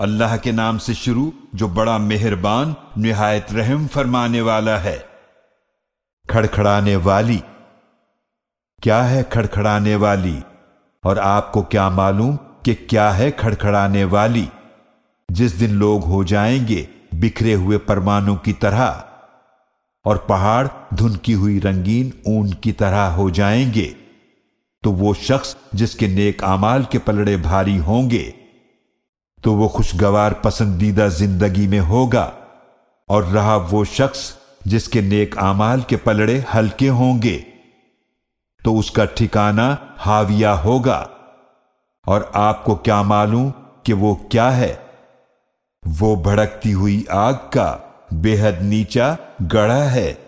अल्लाह के नाम से शुरू जो बड़ा मेहरबान निहायत रहम फरमाने वाला है खड़खड़ाने वाली क्या है खड़खड़ाने वाली और आपको क्या मालूम कि क्या है खड़खड़ाने वाली जिस दिन लोग हो जाएंगे बिखरे हुए परमाणु की तरह और पहाड़ धुनकी हुई रंगीन ऊन की तरह हो जाएंगे तो वो शख्स जिसके नेक आमाल के पलड़े भारी होंगे तो वो खुशगवार पसंदीदा जिंदगी में होगा और रहा वो शख्स जिसके नेक आमाल के पलड़े हल्के होंगे तो उसका ठिकाना हाविया होगा और आपको क्या मालूम कि वो क्या है वो भड़कती हुई आग का बेहद नीचा गढ़ा है